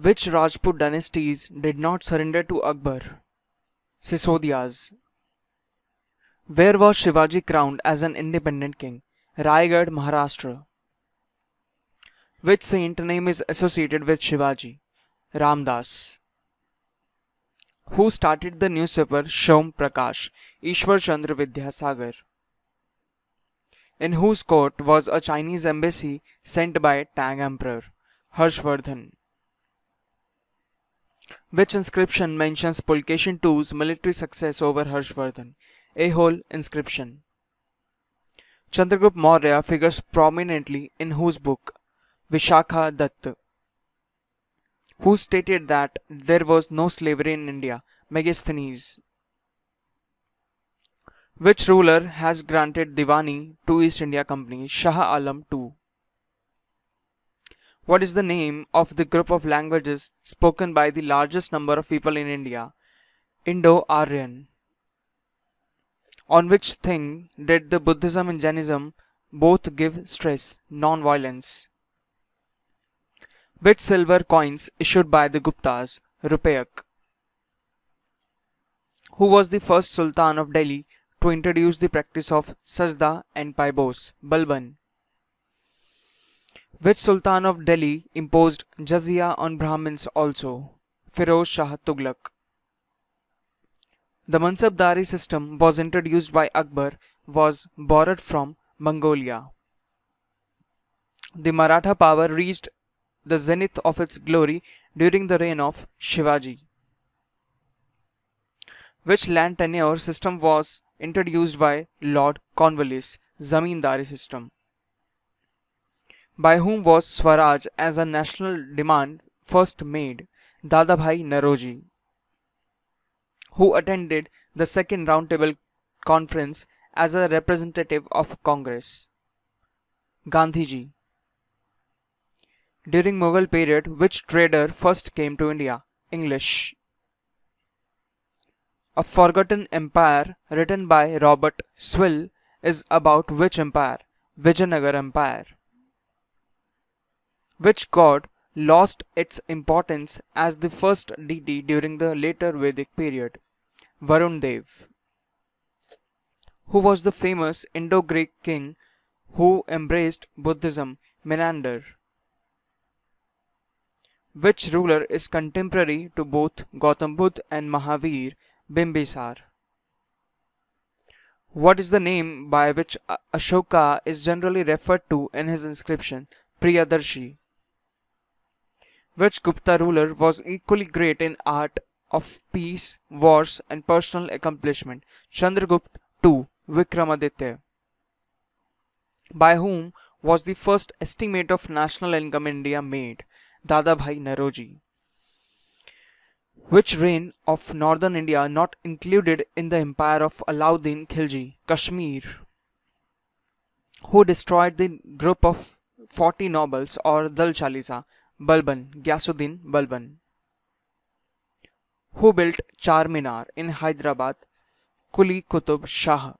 Which Rajput dynasties did not surrender to Akbar? Sisodias. Where was Shivaji crowned as an independent king? Raigad, Maharashtra. Which saint name is associated with Shivaji? Ramdas. Who started the newspaper Shom Prakash? Ishwar Chandra Vidyasagar. In whose court was a Chinese embassy sent by Tang Emperor? Harshvardhan. Which inscription mentions Pulkeshin II's military success over Harshvardhan? A whole inscription. Chandragupta Maurya figures prominently in whose book? Vishakha Who stated that there was no slavery in India? Megasthenes. Which ruler has granted Diwani to East India Company? Shah Alam II. What is the name of the group of languages spoken by the largest number of people in India? Indo-Aryan. On which thing did the Buddhism and Jainism both give stress? Non-violence. Which silver coins issued by the Guptas? Rupayak. Who was the first Sultan of Delhi to introduce the practice of sajda and paibos? Balban. Which Sultan of Delhi imposed jazia on Brahmins also? Firoz Shah Tughlaq. The Mansabdari system was introduced by Akbar was borrowed from Mongolia. The Maratha power reached the zenith of its glory during the reign of Shivaji. Which land tenure system was introduced by Lord Cornwallis, Zamindari system? by whom was Swaraj as a national demand first made, Dadabhai Naroji, who attended the second roundtable conference as a representative of Congress. Gandhiji During Mughal period, which trader first came to India? English. A Forgotten Empire written by Robert Swill is about which empire? Vijayanagar Empire which god lost its importance as the first deity during the later Vedic period, Varun Dev, who was the famous Indo-Greek king who embraced Buddhism, Menander, which ruler is contemporary to both Gautam Buddha and Mahavir Bimbisar. What is the name by which Ashoka is generally referred to in his inscription, Priyadarshi? which Gupta ruler was equally great in art of peace, wars and personal accomplishment. Chandragupta II Vikramaditya by whom was the first estimate of national income in India made, Dadabhai Naroji. Which reign of northern India not included in the empire of Alauddin Khilji, Kashmir, who destroyed the group of 40 nobles or Dal Chalisa Balban Ghiyasuddin Balban who built Charminar in Hyderabad Quli Qutub Shah